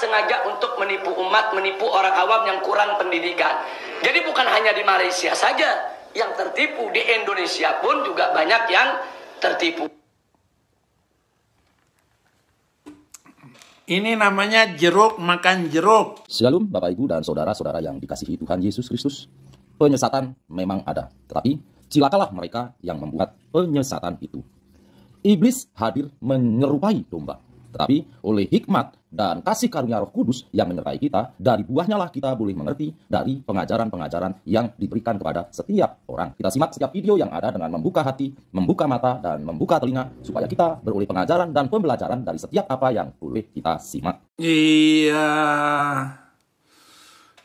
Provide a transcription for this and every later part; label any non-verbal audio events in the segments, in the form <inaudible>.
sengaja untuk menipu umat, menipu orang awam yang kurang pendidikan. Jadi bukan hanya di Malaysia saja yang tertipu, di Indonesia pun juga banyak yang tertipu. Ini namanya jeruk makan jeruk. Shalom Bapak Ibu dan saudara-saudara yang dikasihi Tuhan Yesus Kristus. Penyesatan memang ada, tetapi cilakalah mereka yang membuat penyesatan itu. Iblis hadir menyerupai domba, tetapi oleh hikmat dan kasih karunia Roh Kudus yang menyertai kita, dari buahnya lah kita boleh mengerti dari pengajaran-pengajaran yang diberikan kepada setiap orang. Kita simak setiap video yang ada dengan membuka hati, membuka mata, dan membuka telinga supaya kita beroleh pengajaran dan pembelajaran dari setiap apa yang boleh kita simak. Iya.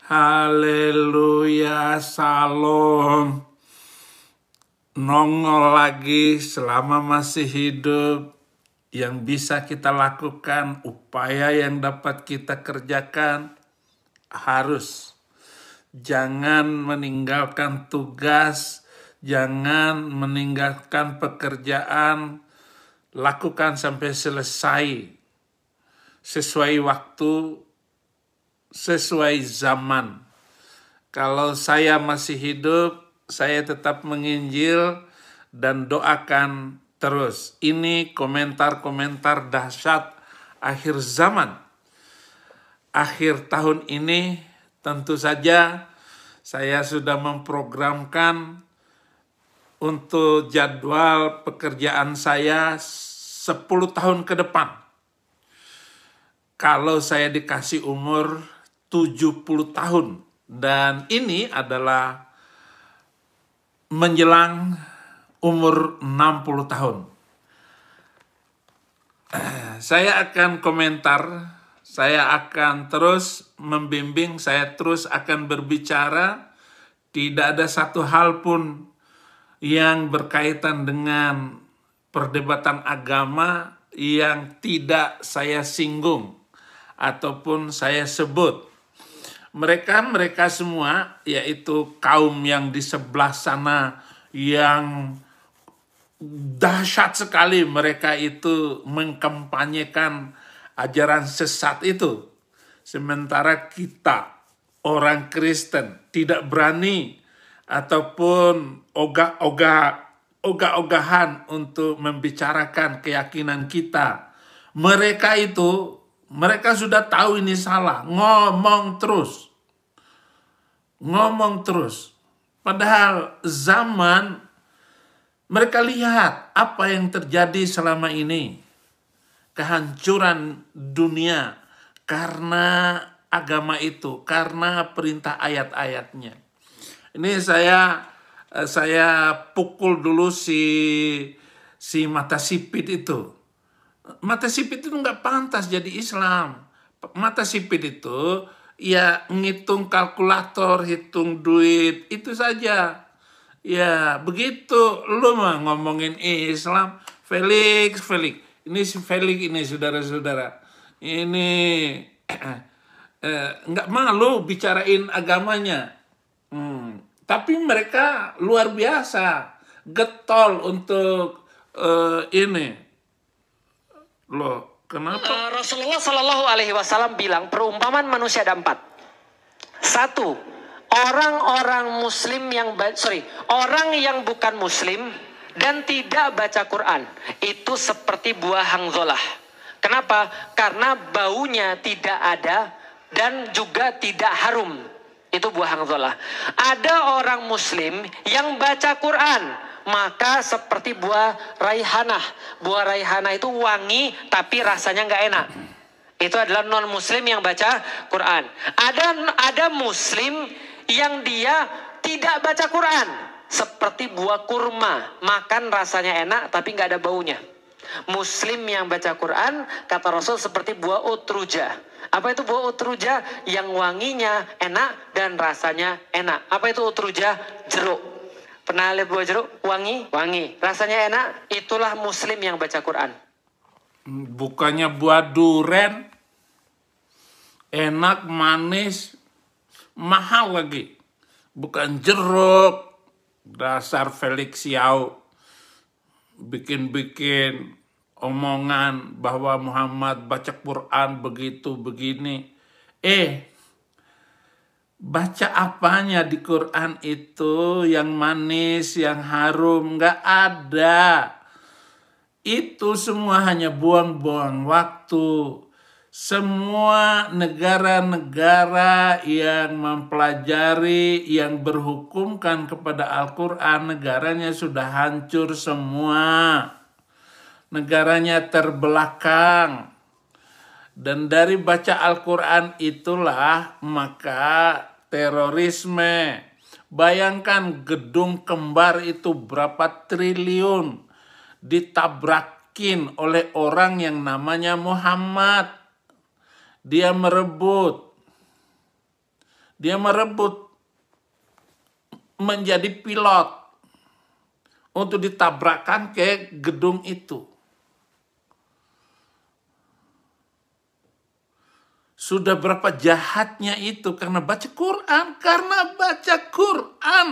Haleluya, salam. Nongol lagi selama masih hidup yang bisa kita lakukan, upaya yang dapat kita kerjakan harus jangan meninggalkan tugas, jangan meninggalkan pekerjaan, lakukan sampai selesai sesuai waktu, sesuai zaman. Kalau saya masih hidup, saya tetap menginjil dan doakan Terus, ini komentar-komentar dahsyat akhir zaman. Akhir tahun ini tentu saja saya sudah memprogramkan untuk jadwal pekerjaan saya 10 tahun ke depan. Kalau saya dikasih umur 70 tahun dan ini adalah menjelang umur 60 tahun. Saya akan komentar, saya akan terus membimbing, saya terus akan berbicara. Tidak ada satu hal pun yang berkaitan dengan perdebatan agama yang tidak saya singgung ataupun saya sebut. Mereka-mereka semua, yaitu kaum yang di sebelah sana yang dahsyat sekali mereka itu mengkampanyekan ajaran sesat itu. Sementara kita, orang Kristen, tidak berani ataupun ogah-ogah ogah-ogahan untuk membicarakan keyakinan kita. Mereka itu, mereka sudah tahu ini salah, ngomong terus. Ngomong terus. Padahal zaman mereka lihat apa yang terjadi selama ini. Kehancuran dunia karena agama itu, karena perintah ayat-ayatnya. Ini saya eh, saya pukul dulu si si mata sipit itu. Mata sipit itu nggak pantas jadi Islam. Mata sipit itu ya ngitung kalkulator, hitung duit, itu saja. Ya begitu lu mah ngomongin Islam, Felix, Felix. Ini si Felix ini saudara-saudara. Ini <clears throat> eh, nggak eh, malu bicarain agamanya. Hmm. Tapi mereka luar biasa getol untuk eh, ini. lo kenapa? Eh, Rasulullah Shallallahu Alaihi Wasallam bilang perumpamaan manusia ada empat. Satu, orang-orang muslim yang sorry, orang yang bukan muslim dan tidak baca Quran itu seperti buah hangzolah. Kenapa? Karena baunya tidak ada dan juga tidak harum. Itu buah hangzolah. Ada orang muslim yang baca Quran maka seperti buah raihanah. Buah raihanah itu wangi tapi rasanya nggak enak. Itu adalah non muslim yang baca Quran. Ada ada muslim yang dia tidak baca Quran. Seperti buah kurma, makan rasanya enak tapi nggak ada baunya. Muslim yang baca Quran, kata Rasul seperti buah utruja. Apa itu buah utruja? Yang wanginya enak dan rasanya enak. Apa itu utruja? Jeruk. Pernah lihat buah jeruk? Wangi? Wangi. Rasanya enak? Itulah Muslim yang baca Quran. Bukannya buah duren, enak, manis, mahal lagi. Bukan jeruk, dasar Felix Yao bikin-bikin omongan bahwa Muhammad baca Quran begitu begini. Eh, baca apanya di Quran itu yang manis, yang harum, nggak ada. Itu semua hanya buang-buang waktu semua negara-negara yang mempelajari, yang berhukumkan kepada Al-Quran, negaranya sudah hancur semua. Negaranya terbelakang. Dan dari baca Al-Quran itulah maka terorisme. Bayangkan gedung kembar itu berapa triliun ditabrakin oleh orang yang namanya Muhammad dia merebut. Dia merebut menjadi pilot untuk ditabrakan ke gedung itu. Sudah berapa jahatnya itu karena baca Quran, karena baca Quran.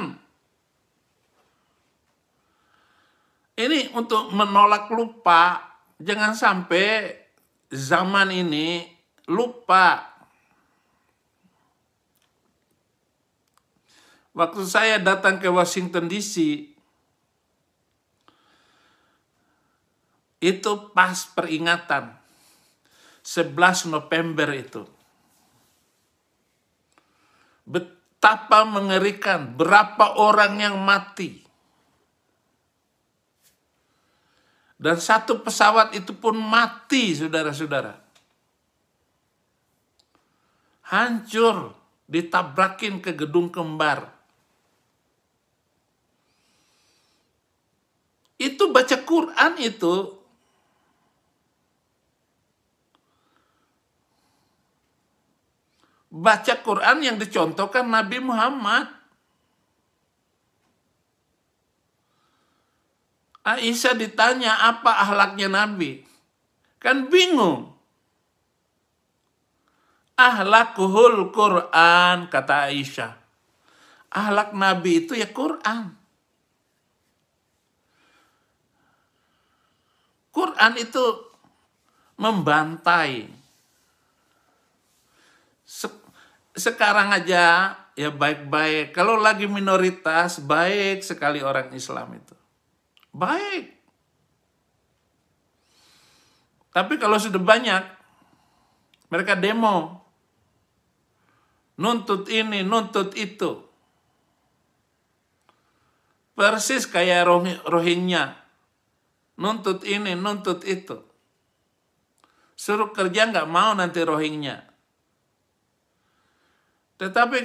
Ini untuk menolak lupa, jangan sampai zaman ini lupa. Waktu saya datang ke Washington DC, itu pas peringatan 11 November itu. Betapa mengerikan berapa orang yang mati. Dan satu pesawat itu pun mati, saudara-saudara hancur, ditabrakin ke gedung kembar. Itu baca Quran itu baca Quran yang dicontohkan Nabi Muhammad. Aisyah ditanya apa ahlaknya Nabi. Kan bingung ahlakuhul Quran kata Aisyah. Ahlak Nabi itu ya Quran. Quran itu membantai. Sekarang aja ya baik-baik. Kalau lagi minoritas baik sekali orang Islam itu. Baik. Tapi kalau sudah banyak mereka demo nuntut ini, nuntut itu. Persis kayak roh, rohingya. Nuntut ini, nuntut itu. Suruh kerja nggak mau nanti rohingya. Tetapi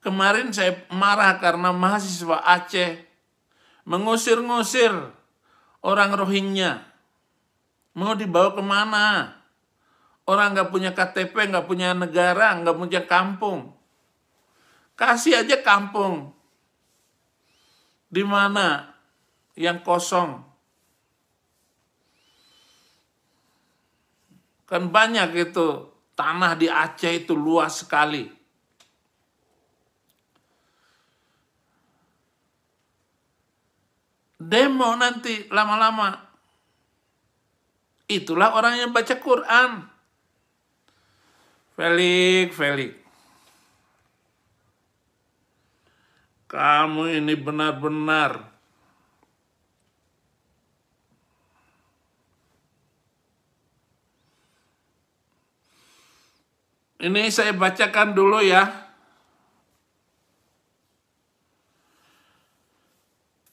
kemarin saya marah karena mahasiswa Aceh mengusir-ngusir orang rohingya. Mau dibawa kemana? Orang nggak punya KTP, nggak punya negara, nggak punya kampung. Kasih aja kampung. Di mana yang kosong. Kan banyak itu tanah di Aceh itu luas sekali. Demo nanti lama-lama. Itulah orang yang baca Quran. Felix, Felix. Kamu ini benar-benar Ini saya bacakan dulu ya.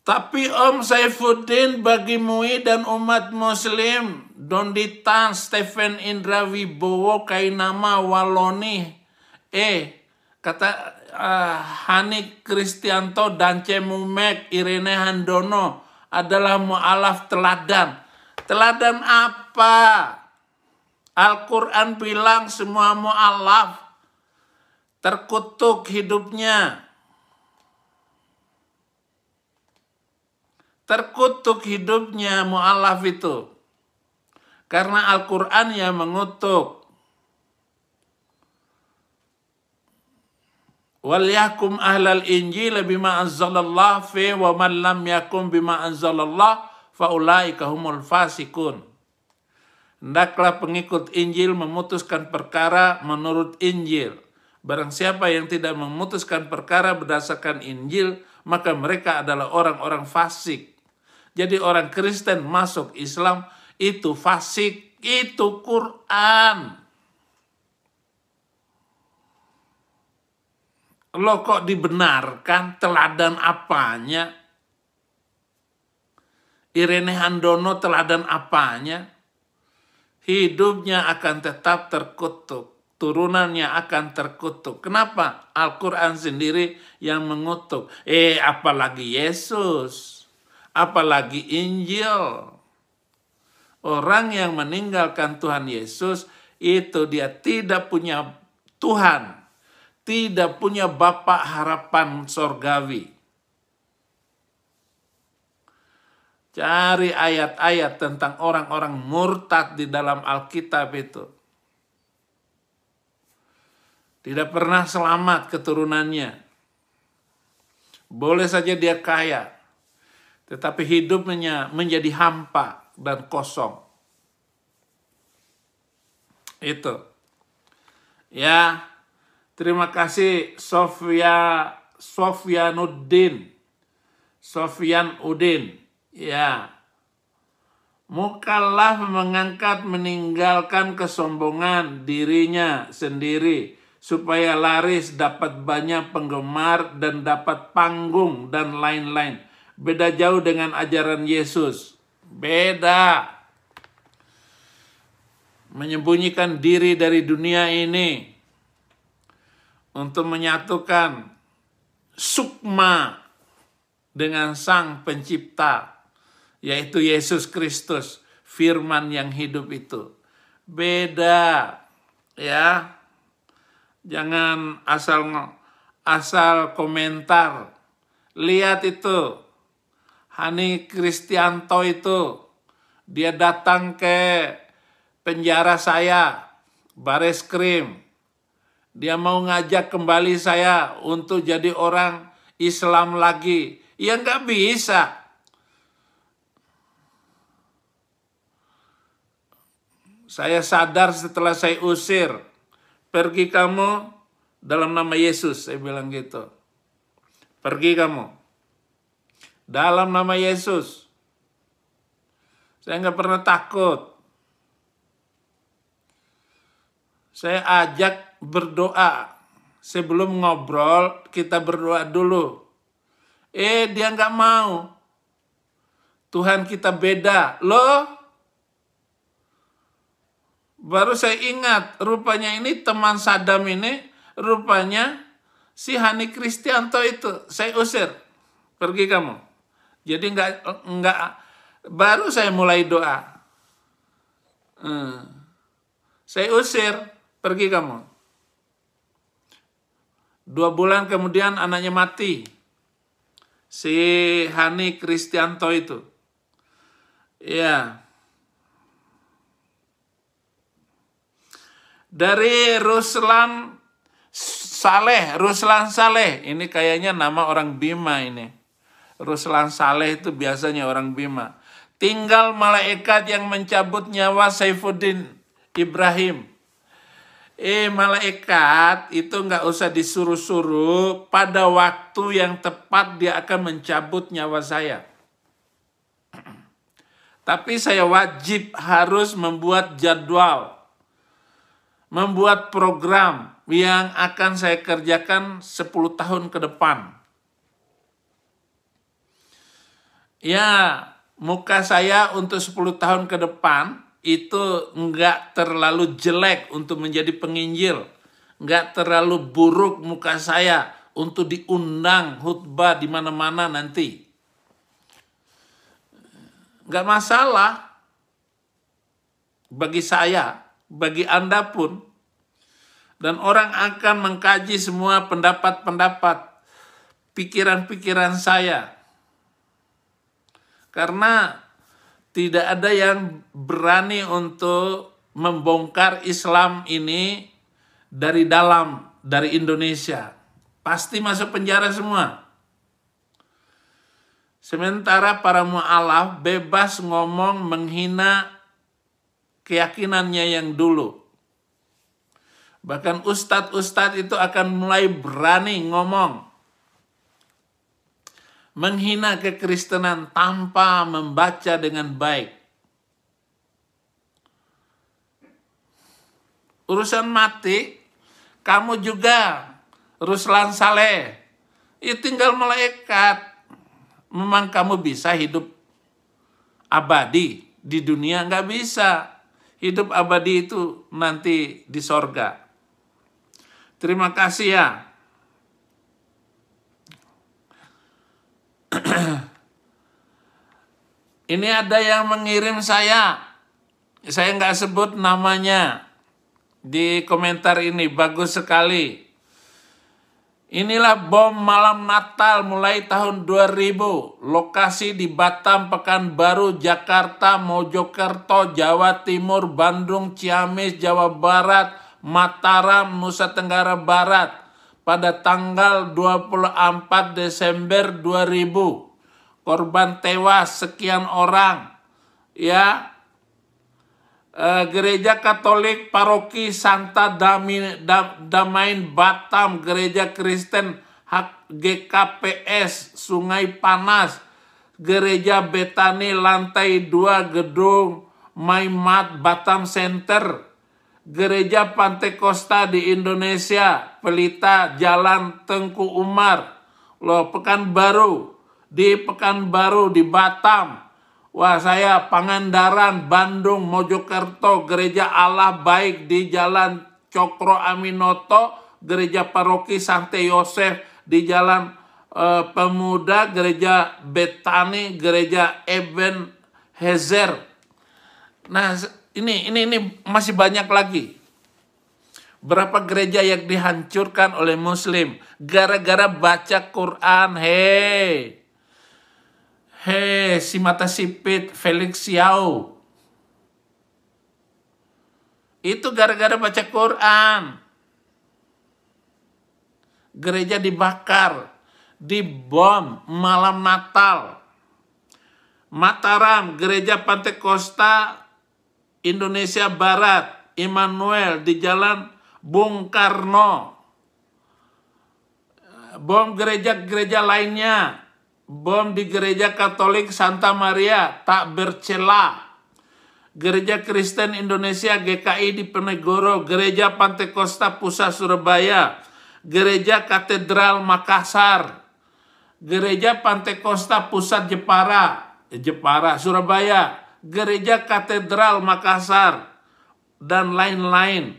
Tapi Om Saifuddin bagi MUI dan umat muslim, Dondi Tan, Stephen Indra Wibowo, Kainama, Waloni, eh, kata uh, Hani Kristianto, Dance Mumek, Irene Handono adalah mu'alaf teladan. Teladan apa? Al-Quran bilang semua mu'alaf terkutuk hidupnya terkutuk hidupnya mu'alaf itu. Karena Al-Quran yang mengutuk. Wal ahlal injil bima anzalallah fi wa man lam yakum bima anzalallah faulaika humul fasikun. Hendaklah pengikut Injil memutuskan perkara menurut Injil. Barang siapa yang tidak memutuskan perkara berdasarkan Injil, maka mereka adalah orang-orang fasik. Jadi orang Kristen masuk Islam itu fasik, itu Quran. Lo kok dibenarkan teladan apanya? Irene Handono teladan apanya? Hidupnya akan tetap terkutuk, turunannya akan terkutuk. Kenapa? Al-Quran sendiri yang mengutuk. Eh, apalagi Yesus apalagi Injil. Orang yang meninggalkan Tuhan Yesus itu dia tidak punya Tuhan, tidak punya Bapak harapan sorgawi. Cari ayat-ayat tentang orang-orang murtad di dalam Alkitab itu. Tidak pernah selamat keturunannya. Boleh saja dia kaya, tetapi hidupnya menjadi hampa dan kosong. Itu. Ya, terima kasih Sofia Sofyanuddin. Sofyan Udin. Ya. Mukallaf mengangkat meninggalkan kesombongan dirinya sendiri supaya laris dapat banyak penggemar dan dapat panggung dan lain-lain Beda jauh dengan ajaran Yesus. Beda. Menyembunyikan diri dari dunia ini untuk menyatukan sukma dengan Sang Pencipta, yaitu Yesus Kristus, firman yang hidup itu. Beda, ya. Jangan asal asal komentar. Lihat itu Hani Kristianto itu dia datang ke penjara saya baris krim dia mau ngajak kembali saya untuk jadi orang Islam lagi ya nggak bisa saya sadar setelah saya usir pergi kamu dalam nama Yesus saya bilang gitu pergi kamu dalam nama Yesus. Saya nggak pernah takut. Saya ajak berdoa. Sebelum ngobrol, kita berdoa dulu. Eh, dia nggak mau. Tuhan kita beda. Loh, Baru saya ingat, rupanya ini teman Saddam ini, rupanya si Hani Kristianto itu. Saya usir, pergi kamu. Jadi nggak nggak baru saya mulai doa. Hmm. Saya usir, pergi kamu. Dua bulan kemudian anaknya mati. Si Hani Kristianto itu. Ya. Dari Ruslan Saleh, Ruslan Saleh. Ini kayaknya nama orang Bima ini. Ruslan Saleh itu biasanya orang Bima. Tinggal malaikat yang mencabut nyawa Saifuddin Ibrahim. Eh malaikat itu nggak usah disuruh-suruh, pada waktu yang tepat dia akan mencabut nyawa saya. <clears throat> Tapi saya wajib harus membuat jadwal, membuat program yang akan saya kerjakan 10 tahun ke depan ya muka saya untuk 10 tahun ke depan itu nggak terlalu jelek untuk menjadi penginjil. Nggak terlalu buruk muka saya untuk diundang khutbah di mana-mana nanti. Nggak masalah bagi saya, bagi Anda pun. Dan orang akan mengkaji semua pendapat-pendapat, pikiran-pikiran saya, karena tidak ada yang berani untuk membongkar Islam ini dari dalam, dari Indonesia. Pasti masuk penjara semua. Sementara para mu'alaf bebas ngomong menghina keyakinannya yang dulu. Bahkan ustadz-ustadz itu akan mulai berani ngomong menghina kekristenan tanpa membaca dengan baik. Urusan mati, kamu juga Ruslan Saleh, itu ya, tinggal melekat. Memang kamu bisa hidup abadi di dunia nggak bisa. Hidup abadi itu nanti di sorga. Terima kasih ya <clears throat> Ini ada yang mengirim saya. Saya nggak sebut namanya di komentar ini. Bagus sekali. Inilah bom malam Natal mulai tahun 2000. Lokasi di Batam, Pekanbaru, Jakarta, Mojokerto, Jawa Timur, Bandung, Ciamis, Jawa Barat, Mataram, Nusa Tenggara Barat pada tanggal 24 Desember 2000. Korban tewas sekian orang. Ya. E, gereja Katolik Paroki Santa Dami, Dam, Damain Batam, Gereja Kristen GKPS Sungai Panas, Gereja Betani lantai 2 gedung Maimat Batam Center, Gereja Pantekosta di Indonesia, Pelita Jalan Tengku Umar, loh Pekanbaru, di Pekanbaru di Batam, Wah saya Pangandaran, Bandung, Mojokerto, Gereja Allah Baik di Jalan Cokro Aminoto, Gereja Paroki Santo Yosef di Jalan eh, Pemuda, Gereja Betani, Gereja Eben Hezer. Nah ini ini ini masih banyak lagi. Berapa gereja yang dihancurkan oleh muslim gara-gara baca Quran. Hei. Hei, si mata sipit Felix Yao. Itu gara-gara baca Quran. Gereja dibakar, dibom malam Natal. Mataram, gereja Pantekosta. Indonesia Barat, Emmanuel di Jalan Bung Karno. Bom gereja-gereja lainnya, bom di gereja Katolik Santa Maria tak bercela. Gereja Kristen Indonesia GKI di Penegoro, Gereja Pantekosta Pusat Surabaya, Gereja Katedral Makassar, Gereja Pantekosta Pusat Jepara, Jepara Surabaya, gereja katedral Makassar, dan lain-lain.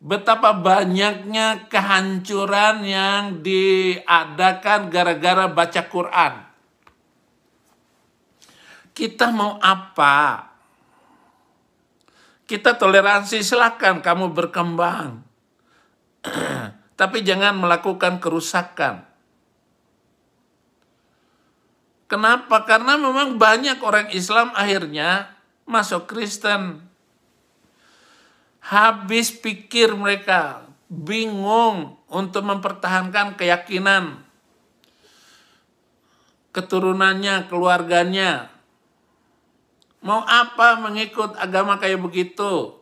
Betapa banyaknya kehancuran yang diadakan gara-gara baca Quran. Kita mau apa? Kita toleransi silakan kamu berkembang. <clears throat> Tapi jangan melakukan kerusakan. Kenapa? Karena memang banyak orang Islam akhirnya masuk Kristen. Habis pikir mereka, bingung untuk mempertahankan keyakinan keturunannya, keluarganya. Mau apa mengikut agama kayak begitu?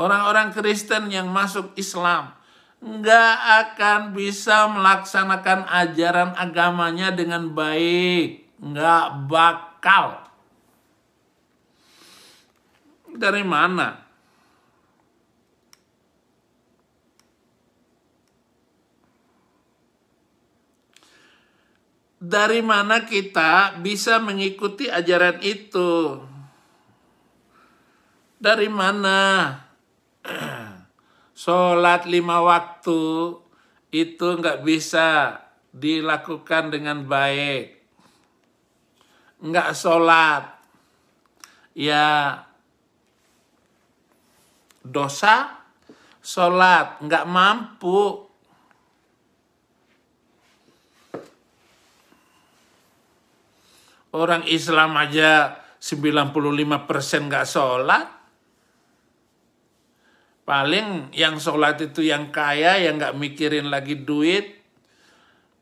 Orang-orang Kristen yang masuk Islam nggak akan bisa melaksanakan ajaran agamanya dengan baik. Nggak bakal. Dari mana? Dari mana kita bisa mengikuti ajaran itu? Dari mana? sholat lima waktu itu nggak bisa dilakukan dengan baik. Nggak sholat, ya dosa, sholat, nggak mampu. Orang Islam aja 95% nggak sholat, Paling yang sholat itu yang kaya, yang nggak mikirin lagi duit.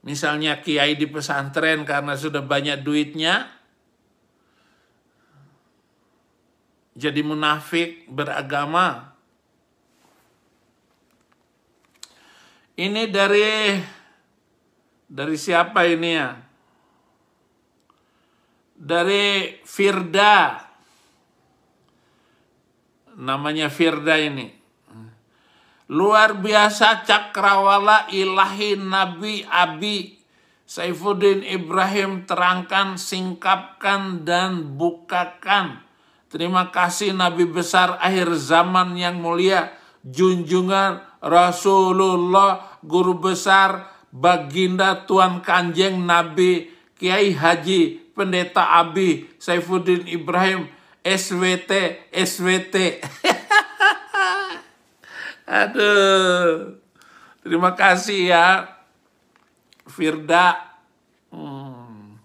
Misalnya kiai di pesantren karena sudah banyak duitnya. Jadi munafik beragama. Ini dari dari siapa ini ya? Dari Firda. Namanya Firda ini. Luar biasa cakrawala ilahi Nabi Abi Saifuddin Ibrahim terangkan, singkapkan, dan bukakan. Terima kasih Nabi Besar akhir zaman yang mulia, junjungan Rasulullah, guru besar, baginda Tuan Kanjeng Nabi Kiai Haji Pendeta Abi Saifuddin Ibrahim SWT SWT <laughs> Aduh. Terima kasih ya. Firda. Hmm.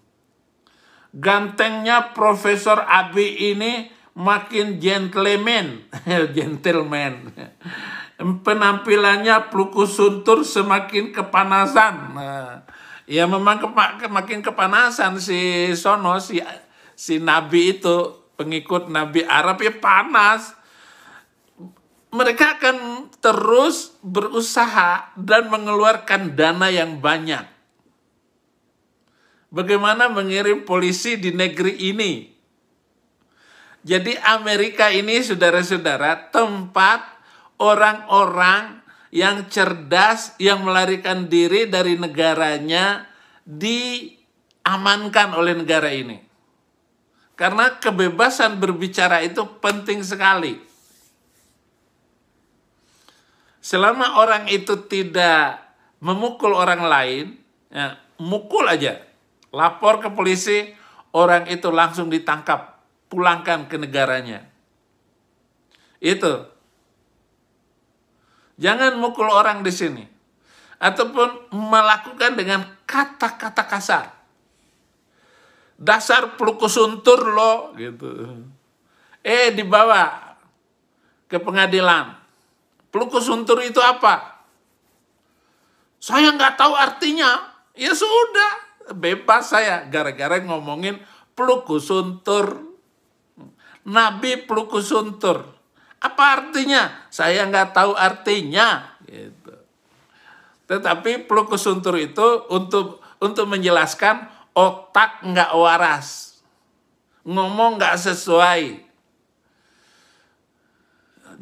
Gantengnya Profesor Abi ini makin gentleman. <laughs> gentleman. Penampilannya pelukus Suntur semakin kepanasan. Nah, ya memang makin kepanasan si Sono, si, si Nabi itu. Pengikut Nabi Arab ya panas mereka akan terus berusaha dan mengeluarkan dana yang banyak. Bagaimana mengirim polisi di negeri ini? Jadi Amerika ini saudara-saudara tempat orang-orang yang cerdas yang melarikan diri dari negaranya diamankan oleh negara ini. Karena kebebasan berbicara itu penting sekali. Selama orang itu tidak memukul orang lain, ya, mukul aja. Lapor ke polisi, orang itu langsung ditangkap, pulangkan ke negaranya. Itu. Jangan mukul orang di sini. Ataupun melakukan dengan kata-kata kasar. Dasar pelukus suntur lo, gitu. Eh, dibawa ke pengadilan Pelukus suntur itu apa? Saya nggak tahu artinya. Ya sudah, bebas saya. Gara-gara ngomongin pelukus suntur. Nabi pelukus suntur. Apa artinya? Saya nggak tahu artinya. Gitu. Tetapi pelukus suntur itu untuk untuk menjelaskan otak nggak waras. Ngomong nggak sesuai.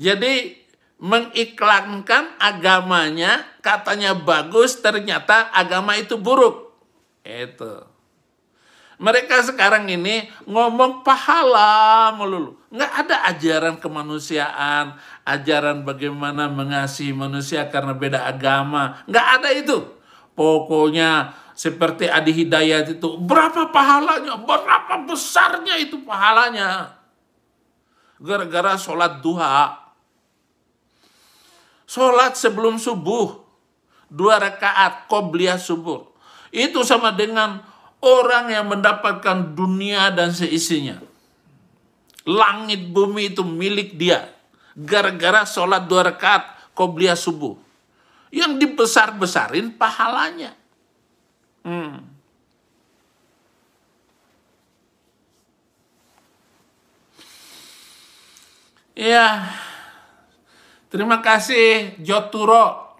Jadi mengiklankan agamanya, katanya bagus, ternyata agama itu buruk. Itu. Mereka sekarang ini ngomong pahala melulu. Nggak ada ajaran kemanusiaan, ajaran bagaimana mengasihi manusia karena beda agama. Nggak ada itu. Pokoknya seperti Adi Hidayat itu, berapa pahalanya, berapa besarnya itu pahalanya. Gara-gara sholat duha, Sholat sebelum subuh. Dua rakaat qobliyah subuh. Itu sama dengan orang yang mendapatkan dunia dan seisinya. Langit bumi itu milik dia. Gara-gara sholat dua rakaat qobliyah subuh. Yang dibesar-besarin pahalanya. Hmm. Ya, Terima kasih Joturo.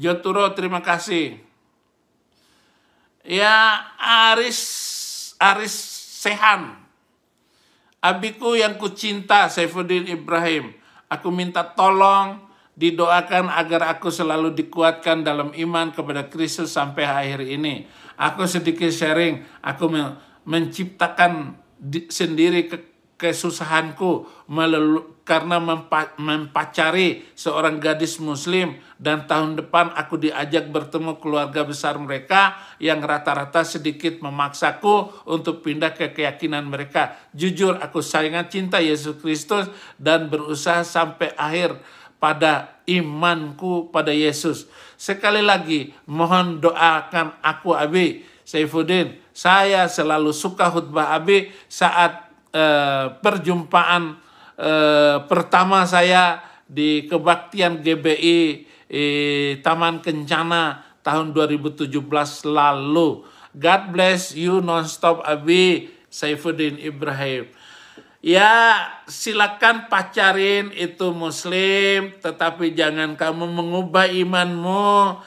Joturo terima kasih. Ya Aris Aris Sehan. Abiku yang kucinta Saifuddin Ibrahim. Aku minta tolong didoakan agar aku selalu dikuatkan dalam iman kepada Kristus sampai akhir ini. Aku sedikit sharing, aku menciptakan sendiri ke kesusahanku melalui karena mempacari seorang gadis muslim dan tahun depan aku diajak bertemu keluarga besar mereka yang rata-rata sedikit memaksaku untuk pindah ke keyakinan mereka. Jujur aku sayang cinta Yesus Kristus dan berusaha sampai akhir pada imanku pada Yesus. Sekali lagi mohon doakan aku Abi Saifuddin. Saya selalu suka khutbah Abi saat eh, perjumpaan Eh, pertama saya di kebaktian GBI eh, Taman Kencana tahun 2017 lalu. God bless you nonstop Abi Saifuddin Ibrahim. Ya, silakan pacarin itu muslim, tetapi jangan kamu mengubah imanmu.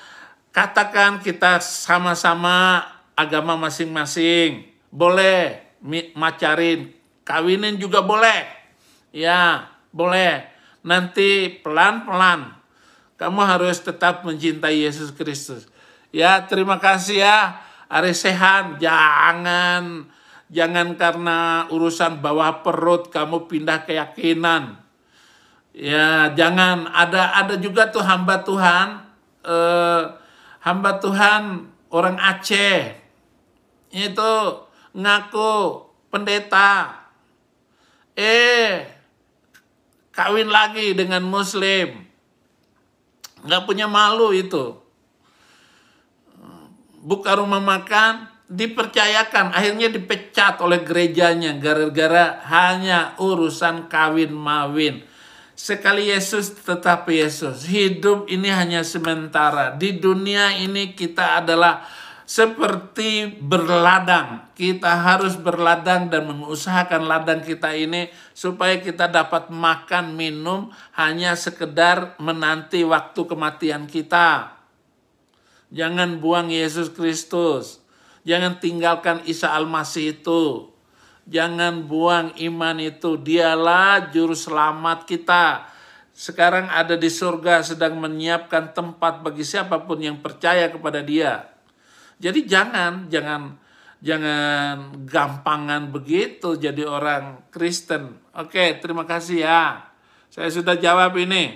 Katakan kita sama-sama agama masing-masing. Boleh macarin, kawinin juga boleh. Ya, boleh. Nanti pelan-pelan. Kamu harus tetap mencintai Yesus Kristus. Ya, terima kasih ya. Hari sehat, jangan jangan karena urusan bawah perut kamu pindah keyakinan. Ya, jangan ada ada juga tuh hamba Tuhan eh, hamba Tuhan orang Aceh itu ngaku pendeta. Eh, Kawin lagi dengan muslim. Nggak punya malu itu. Buka rumah makan, dipercayakan. Akhirnya dipecat oleh gerejanya gara-gara hanya urusan kawin mawin. Sekali Yesus tetapi Yesus. Hidup ini hanya sementara. Di dunia ini kita adalah seperti berladang. Kita harus berladang dan mengusahakan ladang kita ini supaya kita dapat makan, minum hanya sekedar menanti waktu kematian kita. Jangan buang Yesus Kristus. Jangan tinggalkan Isa Al-Masih itu. Jangan buang iman itu. Dialah juru selamat kita sekarang ada di surga sedang menyiapkan tempat bagi siapapun yang percaya kepada dia. Jadi jangan jangan jangan gampangan begitu jadi orang Kristen. Oke, terima kasih ya. Saya sudah jawab ini.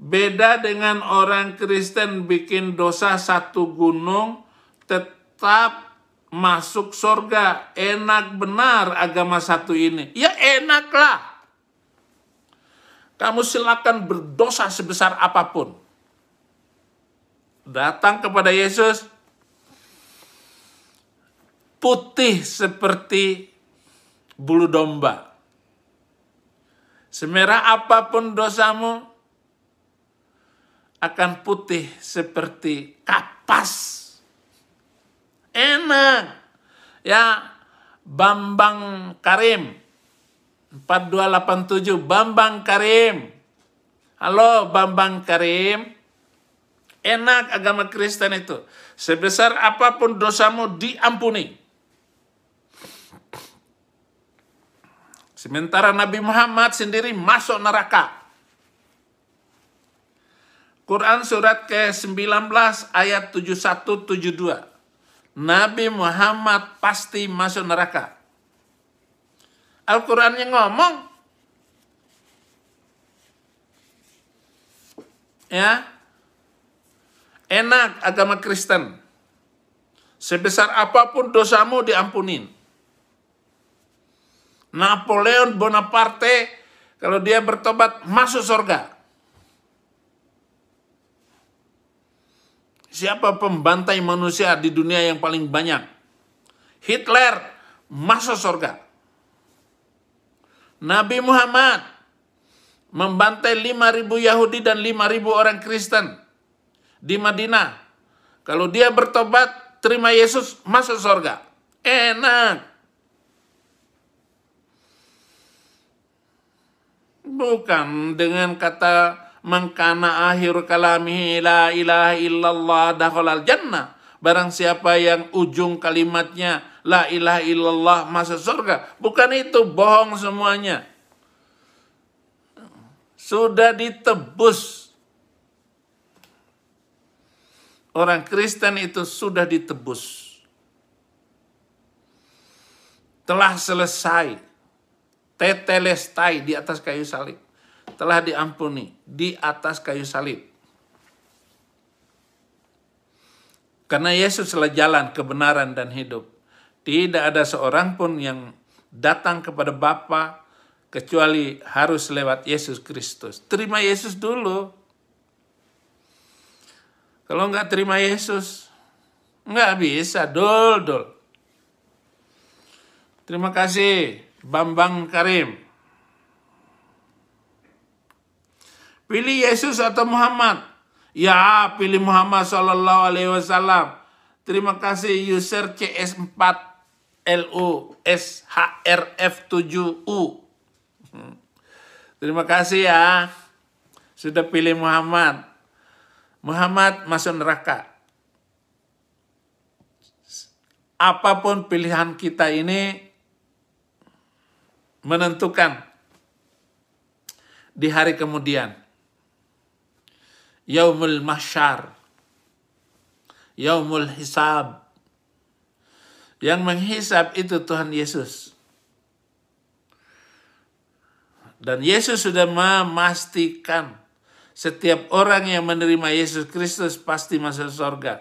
Beda dengan orang Kristen bikin dosa satu gunung tetap masuk surga. Enak benar agama satu ini. Ya enaklah. Kamu silakan berdosa sebesar apapun datang kepada Yesus putih seperti bulu domba. Semerah apapun dosamu akan putih seperti kapas. Enak. Ya, Bambang Karim 4287 Bambang Karim. Halo Bambang Karim. Enak agama Kristen itu. Sebesar apapun dosamu diampuni. Sementara Nabi Muhammad sendiri masuk neraka. Quran surat ke-19 ayat 71-72. Nabi Muhammad pasti masuk neraka. Al-Quran yang ngomong. Ya, Enak agama Kristen. Sebesar apapun dosamu diampunin. Napoleon Bonaparte kalau dia bertobat masuk surga. Siapa pembantai manusia di dunia yang paling banyak? Hitler masuk surga. Nabi Muhammad membantai 5.000 Yahudi dan 5.000 orang Kristen di Madinah. Kalau dia bertobat, terima Yesus, masuk surga. Enak. Bukan dengan kata mengkana akhir kalami la ilaha illallah dakhalal jannah. Barang siapa yang ujung kalimatnya la ilaha illallah masuk surga. Bukan itu, bohong semuanya. Sudah ditebus Orang Kristen itu sudah ditebus. Telah selesai. Tetelestai di atas kayu salib. Telah diampuni di atas kayu salib. Karena Yesus telah jalan kebenaran dan hidup. Tidak ada seorang pun yang datang kepada Bapa kecuali harus lewat Yesus Kristus. Terima Yesus dulu. Kalau nggak terima Yesus, nggak bisa, dol, dol. Terima kasih, Bambang Karim. Pilih Yesus atau Muhammad? Ya, pilih Muhammad Sallallahu Alaihi Wasallam. Terima kasih user CS4 LU SHRF7U. Hmm. Terima kasih ya. Sudah pilih Muhammad. Muhammad masuk neraka. Apapun pilihan kita ini menentukan di hari kemudian. Yaumul mahsyar. Yaumul hisab. Yang menghisap itu Tuhan Yesus. Dan Yesus sudah memastikan setiap orang yang menerima Yesus Kristus pasti masuk surga.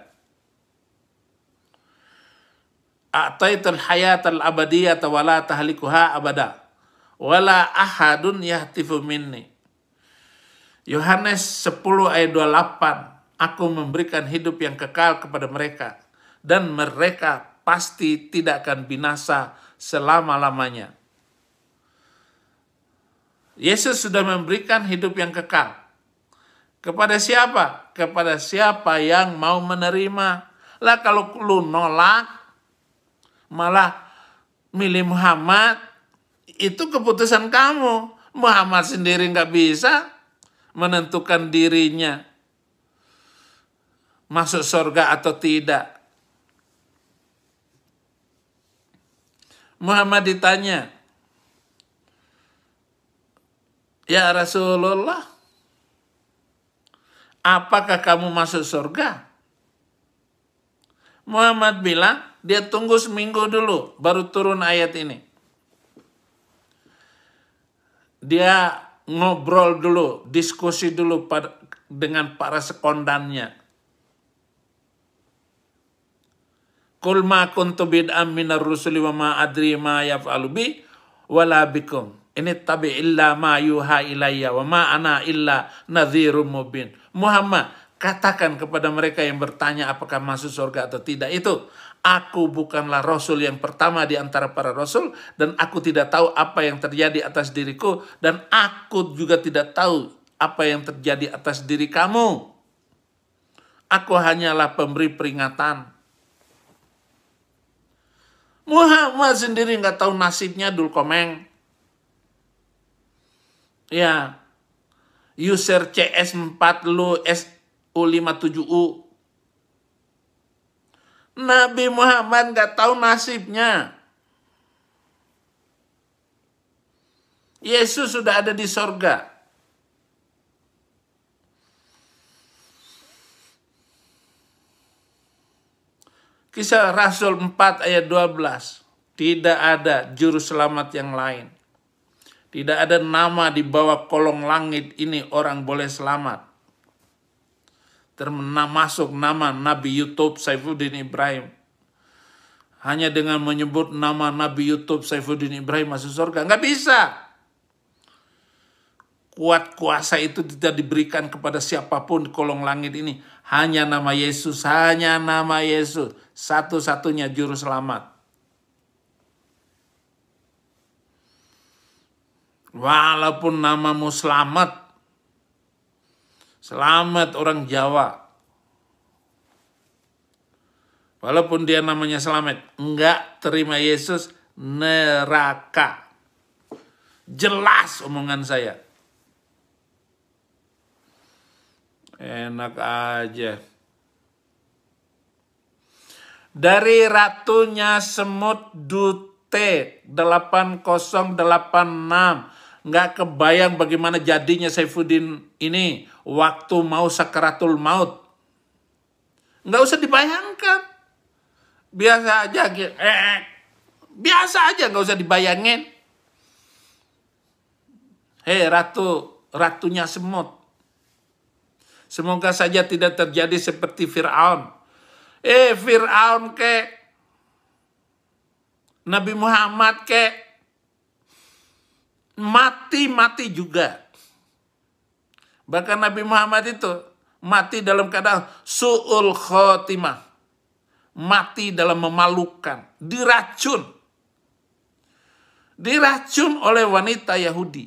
A'taitul hayatal abadiyata wala tahlikuha abada. Wala ahadun yahtifu minni. Yohanes 10 ayat 28. Aku memberikan hidup yang kekal kepada mereka. Dan mereka pasti tidak akan binasa selama-lamanya. Yesus sudah memberikan hidup yang kekal. Kepada siapa? Kepada siapa yang mau menerima. Lah kalau lu nolak, malah milih Muhammad, itu keputusan kamu. Muhammad sendiri nggak bisa menentukan dirinya masuk surga atau tidak. Muhammad ditanya, Ya Rasulullah, apakah kamu masuk surga? Muhammad bilang, dia tunggu seminggu dulu, baru turun ayat ini. Dia ngobrol dulu, diskusi dulu pada, dengan para sekondannya. Kul kuntu minar rusuli wa ma adri ma yaf'alu bi wala bikum. Ini tabi illa ma yuha ilayya wa ma ana illa nadhirum mubin. Muhammad, katakan kepada mereka yang bertanya apakah masuk surga atau tidak itu, aku bukanlah rasul yang pertama di antara para rasul dan aku tidak tahu apa yang terjadi atas diriku dan aku juga tidak tahu apa yang terjadi atas diri kamu. Aku hanyalah pemberi peringatan. Muhammad sendiri nggak tahu nasibnya Dulkomeng. Ya, user CS4 lu SU57U. Nabi Muhammad gak tahu nasibnya. Yesus sudah ada di sorga. Kisah Rasul 4 ayat 12. Tidak ada juru selamat yang lain. Tidak ada nama di bawah kolong langit ini orang boleh selamat. Termasuk nama Nabi Yutub Saifuddin Ibrahim. Hanya dengan menyebut nama Nabi Yutub Saifuddin Ibrahim masuk surga. Nggak bisa. Kuat kuasa itu tidak diberikan kepada siapapun di kolong langit ini. Hanya nama Yesus, hanya nama Yesus. Satu-satunya juru selamat. Walaupun namamu selamat, selamat orang Jawa. Walaupun dia namanya selamat, enggak terima Yesus neraka. Jelas omongan saya. Enak aja. Dari ratunya semut dute 8086 nggak kebayang bagaimana jadinya Saifuddin ini waktu mau sakaratul maut. Nggak usah dibayangkan. Biasa aja, eh, eh, biasa aja nggak usah dibayangin. Hei ratu, ratunya semut. Semoga saja tidak terjadi seperti Fir'aun. Eh Fir'aun ke, Nabi Muhammad ke, mati-mati juga. Bahkan Nabi Muhammad itu mati dalam keadaan su'ul khotimah. Mati dalam memalukan, diracun. Diracun oleh wanita Yahudi.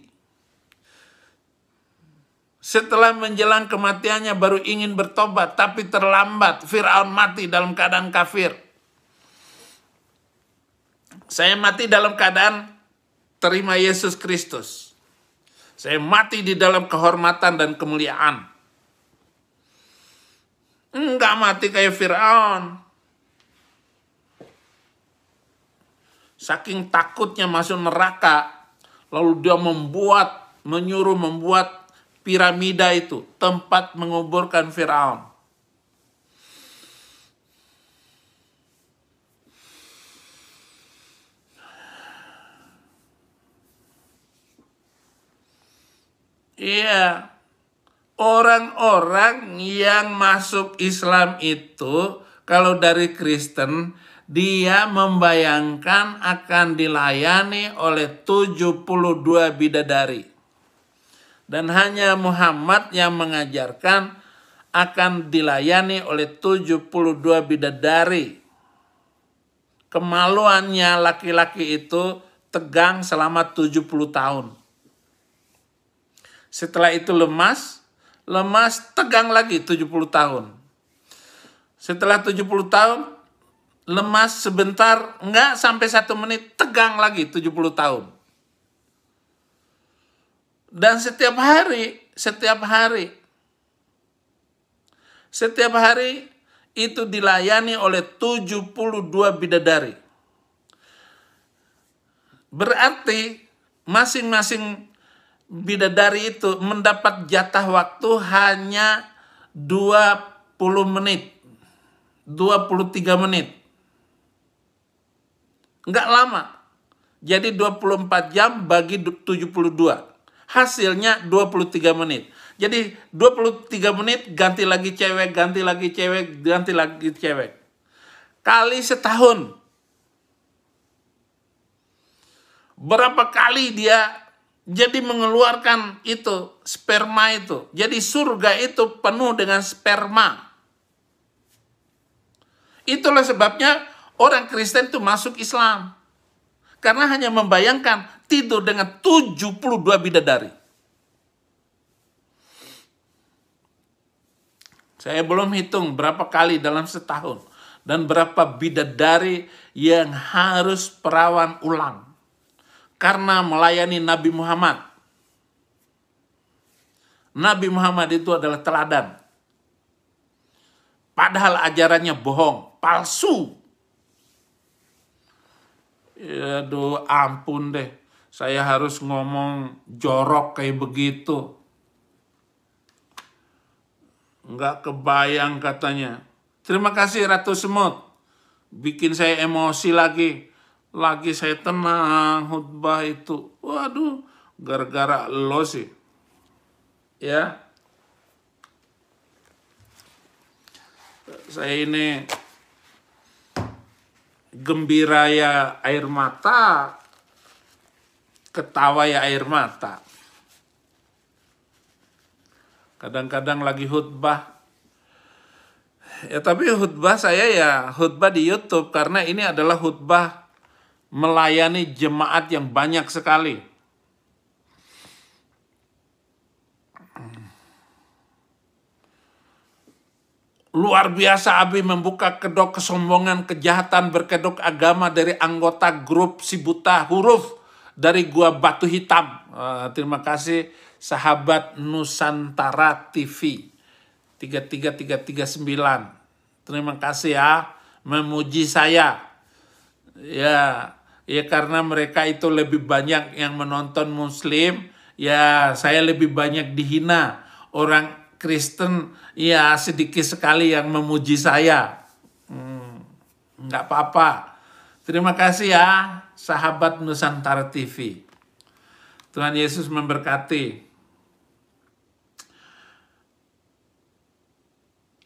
Setelah menjelang kematiannya baru ingin bertobat, tapi terlambat. Fir'aun mati dalam keadaan kafir. Saya mati dalam keadaan terima Yesus Kristus. Saya mati di dalam kehormatan dan kemuliaan. Enggak mati kayak Fir'aun. Saking takutnya masuk neraka, lalu dia membuat, menyuruh membuat piramida itu, tempat menguburkan Fir'aun. Iya. Orang-orang yang masuk Islam itu kalau dari Kristen dia membayangkan akan dilayani oleh 72 bidadari. Dan hanya Muhammad yang mengajarkan akan dilayani oleh 72 bidadari. Kemaluannya laki-laki itu tegang selama 70 tahun. Setelah itu lemas, lemas tegang lagi 70 tahun. Setelah 70 tahun, lemas sebentar, enggak sampai satu menit, tegang lagi 70 tahun. Dan setiap hari, setiap hari, setiap hari itu dilayani oleh 72 bidadari. Berarti masing-masing Mm-hmm. bidadari itu mendapat jatah waktu hanya 20 menit. 23 menit. Enggak lama. Jadi 24 jam bagi 72. Hasilnya 23 menit. Jadi 23 menit ganti lagi cewek, ganti lagi cewek, ganti lagi cewek. Kali setahun. Berapa kali dia jadi mengeluarkan itu, sperma itu. Jadi surga itu penuh dengan sperma. Itulah sebabnya orang Kristen itu masuk Islam. Karena hanya membayangkan tidur dengan 72 bidadari. Saya belum hitung berapa kali dalam setahun. Dan berapa bidadari yang harus perawan ulang karena melayani Nabi Muhammad. Nabi Muhammad itu adalah teladan. Padahal ajarannya bohong, palsu. Aduh, ampun deh. Saya harus ngomong jorok kayak begitu. Enggak kebayang katanya. Terima kasih Ratu Semut. Bikin saya emosi lagi lagi saya tenang khutbah itu. Waduh, gara-gara lo sih. Ya. Saya ini gembira ya air mata, ketawa ya air mata. Kadang-kadang lagi khutbah. Ya tapi khutbah saya ya khutbah di YouTube karena ini adalah khutbah melayani jemaat yang banyak sekali. Luar biasa Abi membuka kedok kesombongan, kejahatan, berkedok agama dari anggota grup si buta huruf dari Gua Batu Hitam. Eh, terima kasih sahabat Nusantara TV 33339. Terima kasih ya memuji saya. Ya, ya karena mereka itu lebih banyak yang menonton muslim ya saya lebih banyak dihina orang Kristen ya sedikit sekali yang memuji saya hmm, apa-apa terima kasih ya sahabat Nusantara TV Tuhan Yesus memberkati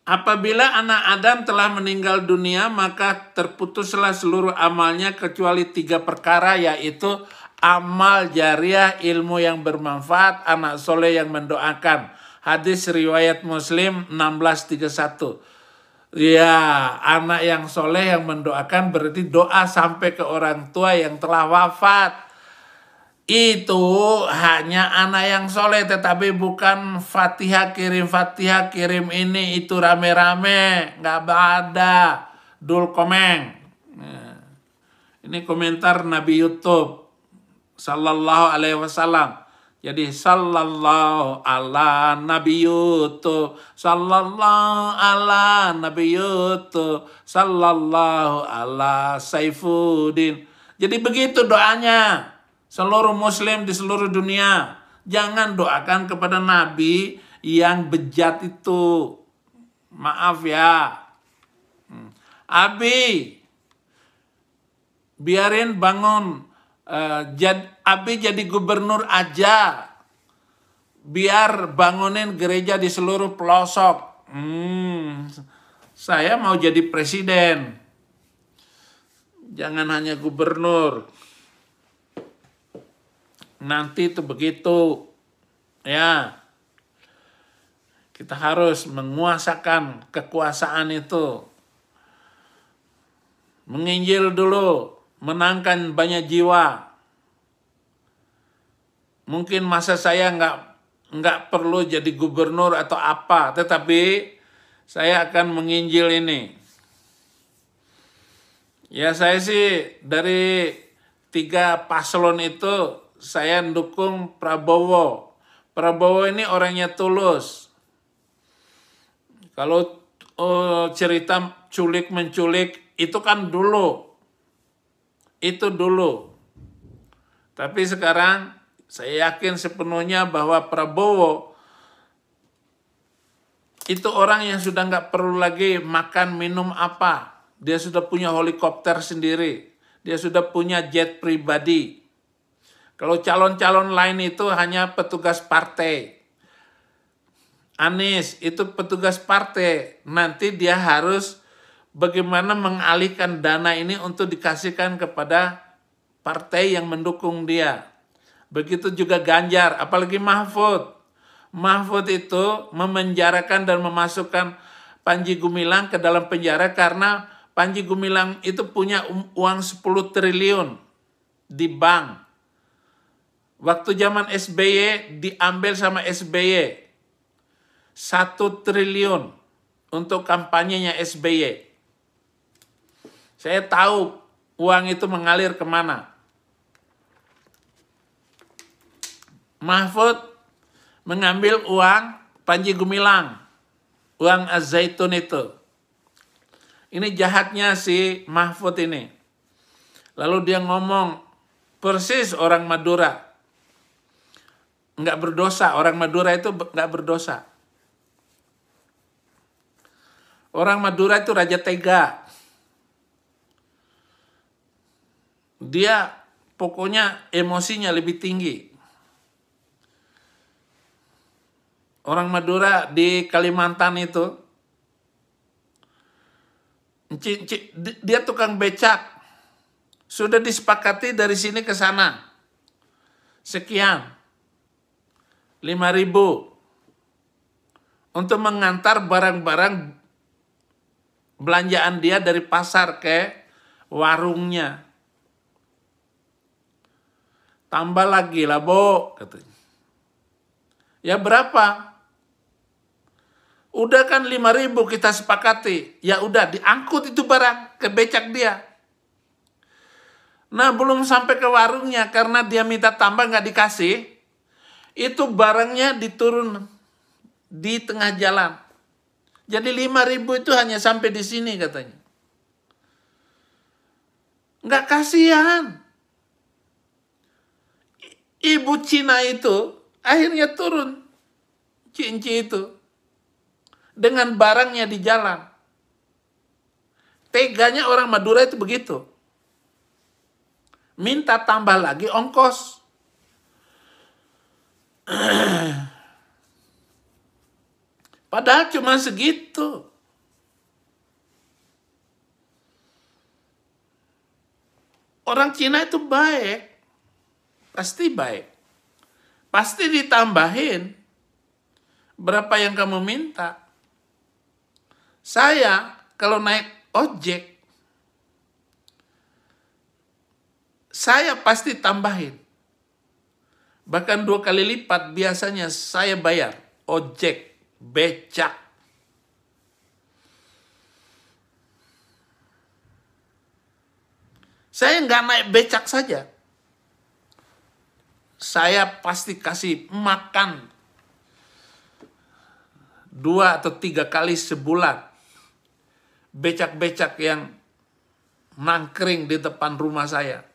Apabila anak Adam telah meninggal dunia, maka terputuslah seluruh amalnya kecuali tiga perkara yaitu amal jariah, ilmu yang bermanfaat, anak soleh yang mendoakan. Hadis riwayat Muslim 1631. Ya, anak yang soleh yang mendoakan berarti doa sampai ke orang tua yang telah wafat itu hanya anak yang soleh tetapi bukan fatihah kirim fatihah kirim ini itu rame-rame nggak ada dul komeng nah, ini komentar Nabi YouTube Sallallahu alaihi wasallam jadi sallallahu ala Nabi YouTube Sallallahu ala Nabi YouTube Sallallahu ala Saifuddin Jadi begitu doanya seluruh muslim di seluruh dunia. Jangan doakan kepada nabi yang bejat itu. Maaf ya. Hmm. Abi biarin bangun eh, Abi jadi gubernur aja. Biar bangunin gereja di seluruh pelosok. Hmm, saya mau jadi presiden. Jangan hanya gubernur nanti itu begitu. Ya. Kita harus menguasakan kekuasaan itu. Menginjil dulu, menangkan banyak jiwa. Mungkin masa saya nggak nggak perlu jadi gubernur atau apa, tetapi saya akan menginjil ini. Ya saya sih dari tiga paslon itu saya mendukung Prabowo. Prabowo ini orangnya tulus. Kalau uh, cerita culik menculik itu kan dulu. Itu dulu. Tapi sekarang saya yakin sepenuhnya bahwa Prabowo itu orang yang sudah nggak perlu lagi makan minum apa. Dia sudah punya helikopter sendiri. Dia sudah punya jet pribadi. Kalau calon-calon lain itu hanya petugas partai. Anies itu petugas partai. Nanti dia harus bagaimana mengalihkan dana ini untuk dikasihkan kepada partai yang mendukung dia. Begitu juga Ganjar, apalagi Mahfud. Mahfud itu memenjarakan dan memasukkan Panji Gumilang ke dalam penjara karena Panji Gumilang itu punya um, uang 10 triliun di bank Waktu zaman SBY diambil sama SBY. Satu triliun untuk kampanyenya SBY. Saya tahu uang itu mengalir kemana. Mahfud mengambil uang Panji Gumilang, uang Azaitun itu. Ini jahatnya si Mahfud ini. Lalu dia ngomong persis orang Madura nggak berdosa. Orang Madura itu nggak berdosa. Orang Madura itu raja tega. Dia pokoknya emosinya lebih tinggi. Orang Madura di Kalimantan itu, dia tukang becak. Sudah disepakati dari sini ke sana. Sekian. 5000 untuk mengantar barang-barang belanjaan dia dari pasar ke warungnya. Tambah lagi lah, Bo, katanya. Ya berapa? Udah kan 5000 kita sepakati. Ya udah diangkut itu barang ke becak dia. Nah belum sampai ke warungnya karena dia minta tambah nggak dikasih itu barangnya diturun di tengah jalan. Jadi ribu itu hanya sampai di sini katanya. Nggak kasihan. Ibu Cina itu akhirnya turun cincin itu dengan barangnya di jalan. Teganya orang Madura itu begitu. Minta tambah lagi ongkos. Padahal cuma segitu. Orang Cina itu baik. Pasti baik. Pasti ditambahin berapa yang kamu minta. Saya kalau naik ojek, saya pasti tambahin. Bahkan dua kali lipat biasanya saya bayar ojek becak. Saya nggak naik becak saja. Saya pasti kasih makan dua atau tiga kali sebulan. Becak-becak yang nangkring di depan rumah saya.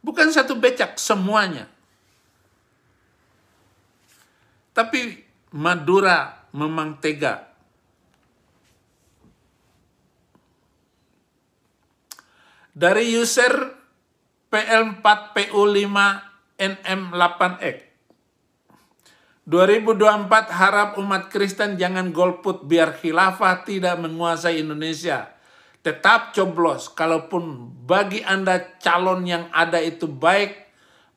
Bukan satu becak, semuanya. Tapi Madura memang tega. Dari user PL4PU5NM8X. 2024 harap umat Kristen jangan golput biar khilafah tidak menguasai Indonesia. Tetap coblos, kalaupun bagi Anda calon yang ada itu baik,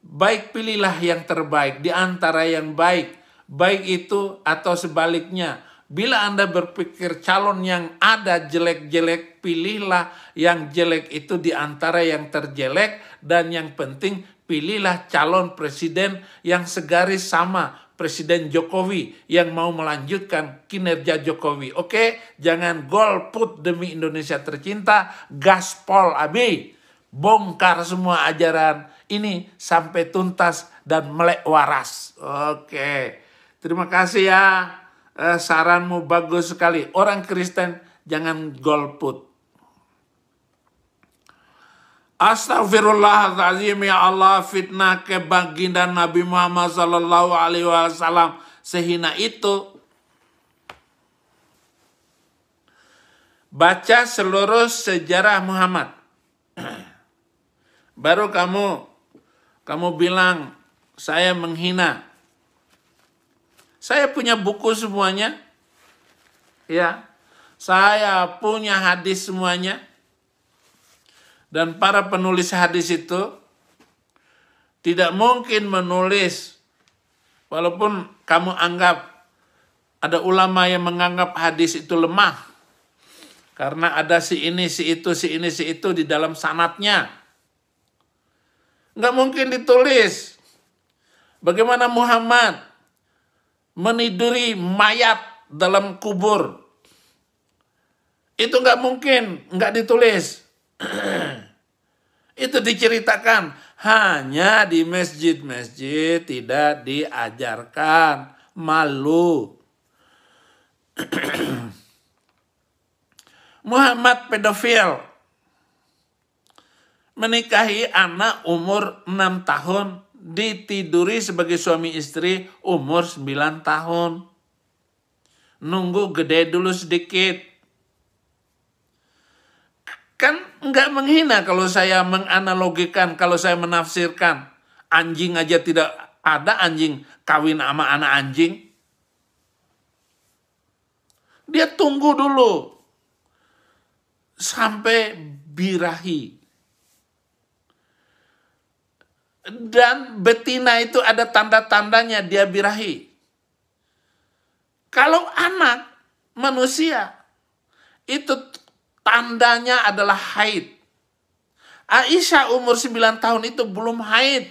baik pilihlah yang terbaik di antara yang baik baik itu atau sebaliknya. Bila Anda berpikir calon yang ada jelek-jelek, pilihlah yang jelek itu di antara yang terjelek, dan yang penting pilihlah calon presiden yang segaris sama Presiden Jokowi yang mau melanjutkan kinerja Jokowi. Oke, jangan golput demi Indonesia tercinta, gaspol abi. Bongkar semua ajaran ini sampai tuntas dan melek waras. Oke. Terima kasih ya, eh, saranmu bagus sekali. Orang Kristen jangan golput. Astagfirullahaladzim ya Allah fitnah ke Nabi Muhammad sallallahu alaihi wasallam sehina itu. Baca seluruh sejarah Muhammad. Baru kamu kamu bilang saya menghina saya punya buku semuanya. Ya. Saya punya hadis semuanya. Dan para penulis hadis itu tidak mungkin menulis walaupun kamu anggap ada ulama yang menganggap hadis itu lemah karena ada si ini si itu si ini si itu di dalam sanatnya nggak mungkin ditulis bagaimana Muhammad meniduri mayat dalam kubur. Itu nggak mungkin, nggak ditulis. <clears throat> itu diceritakan hanya di masjid-masjid tidak diajarkan malu. <clears throat> Muhammad pedofil menikahi anak umur 6 tahun ditiduri sebagai suami istri umur 9 tahun. Nunggu gede dulu sedikit. Kan nggak menghina kalau saya menganalogikan, kalau saya menafsirkan. Anjing aja tidak ada anjing kawin sama anak anjing. Dia tunggu dulu sampai birahi Dan betina itu ada tanda-tandanya dia birahi. Kalau anak manusia itu tandanya adalah haid. Aisyah umur 9 tahun itu belum haid.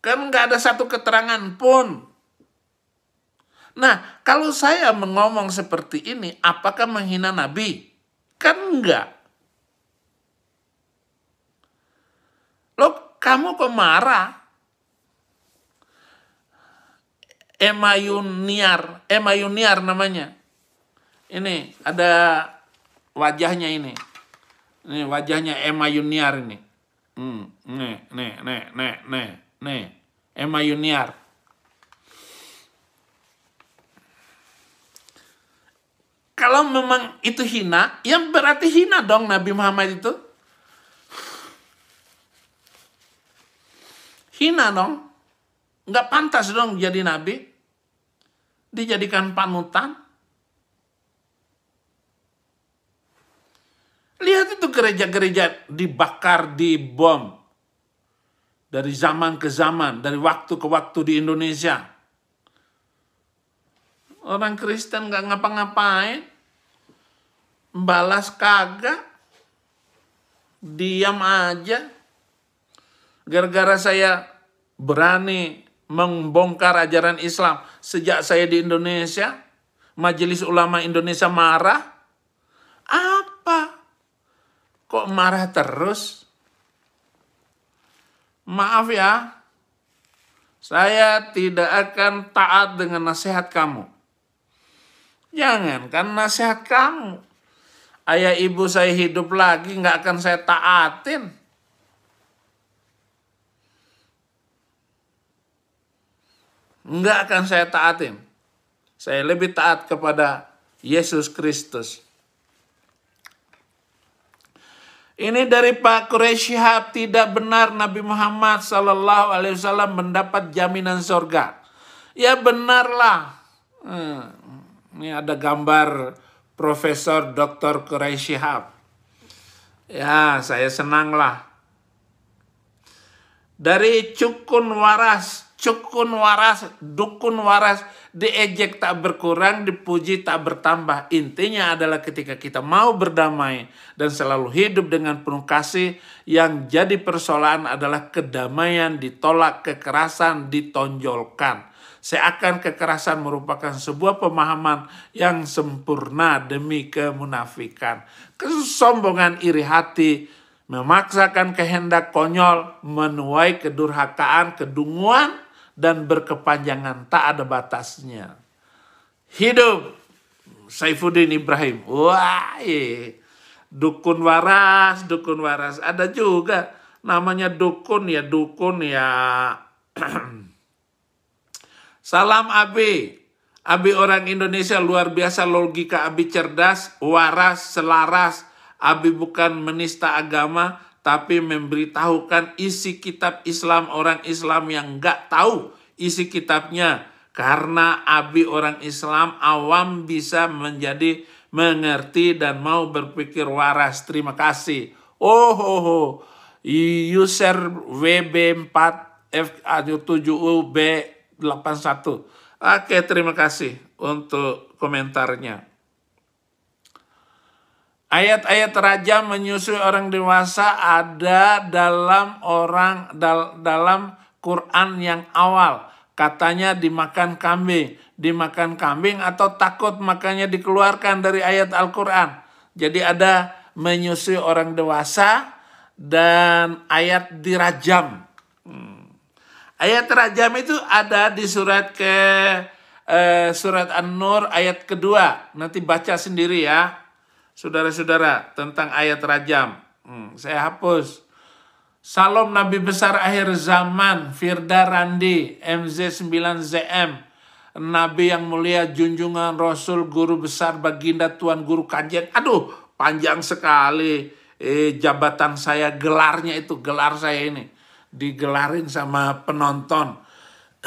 Kan nggak ada satu keterangan pun. Nah, kalau saya mengomong seperti ini, apakah menghina Nabi? Kan enggak. Lo kamu kok marah? Emayuniar, Emayuniar namanya. Ini ada wajahnya ini. Ini wajahnya Emayuniar ini. Hmm, nih, nih, nih, nih, nih, nih. Emayuniar. Kalau memang itu hina, yang berarti hina dong Nabi Muhammad itu. Hina dong. Nggak pantas dong jadi nabi. Dijadikan panutan. Lihat itu gereja-gereja dibakar, dibom. Dari zaman ke zaman, dari waktu ke waktu di Indonesia. Orang Kristen nggak ngapa-ngapain. Balas kagak. Diam aja Gara-gara saya berani membongkar ajaran Islam sejak saya di Indonesia, Majelis Ulama Indonesia marah. Apa? Kok marah terus? Maaf ya, saya tidak akan taat dengan nasihat kamu. Jangan, kan nasihat kamu. Ayah ibu saya hidup lagi, nggak akan saya taatin. enggak akan saya taatin. Saya lebih taat kepada Yesus Kristus. Ini dari Pak Quraisy Shihab tidak benar Nabi Muhammad Sallallahu Alaihi Wasallam mendapat jaminan surga. Ya benarlah. Hmm. Ini ada gambar Profesor Dr. Quraisy Shihab. Ya, saya senanglah. Dari Cukun Waras, cukun waras, dukun waras, diejek tak berkurang, dipuji tak bertambah. Intinya adalah ketika kita mau berdamai dan selalu hidup dengan penuh kasih, yang jadi persoalan adalah kedamaian ditolak kekerasan, ditonjolkan. Seakan kekerasan merupakan sebuah pemahaman yang sempurna demi kemunafikan. Kesombongan iri hati, memaksakan kehendak konyol, menuai kedurhakaan, kedunguan, dan berkepanjangan, tak ada batasnya. Hidup Saifuddin Ibrahim. Wah, ye. Eh, dukun waras, dukun waras. Ada juga namanya dukun ya, dukun ya. <clears throat> Salam Abi. Abi orang Indonesia luar biasa logika Abi cerdas, waras, selaras. Abi bukan menista agama, tapi memberitahukan isi kitab Islam orang Islam yang nggak tahu isi kitabnya. Karena abi orang Islam awam bisa menjadi mengerti dan mau berpikir waras. Terima kasih. Oh, oh, oh. user WB4F7UB81. Oke, terima kasih untuk komentarnya. Ayat-ayat raja menyusui orang dewasa ada dalam orang dal, dalam Quran yang awal. Katanya dimakan kambing, dimakan kambing atau takut makanya dikeluarkan dari ayat Al-Quran. Jadi ada menyusui orang dewasa dan ayat dirajam. Hmm. Ayat rajam itu ada di surat ke eh, surat An-Nur ayat kedua. Nanti baca sendiri ya saudara-saudara tentang ayat rajam. Hmm, saya hapus. Salam Nabi Besar Akhir Zaman, Firda Randi, MZ9ZM. Nabi yang mulia, junjungan Rasul, guru besar, baginda, Tuan Guru Kajian. Aduh, panjang sekali eh, jabatan saya, gelarnya itu, gelar saya ini. Digelarin sama penonton. <clears throat>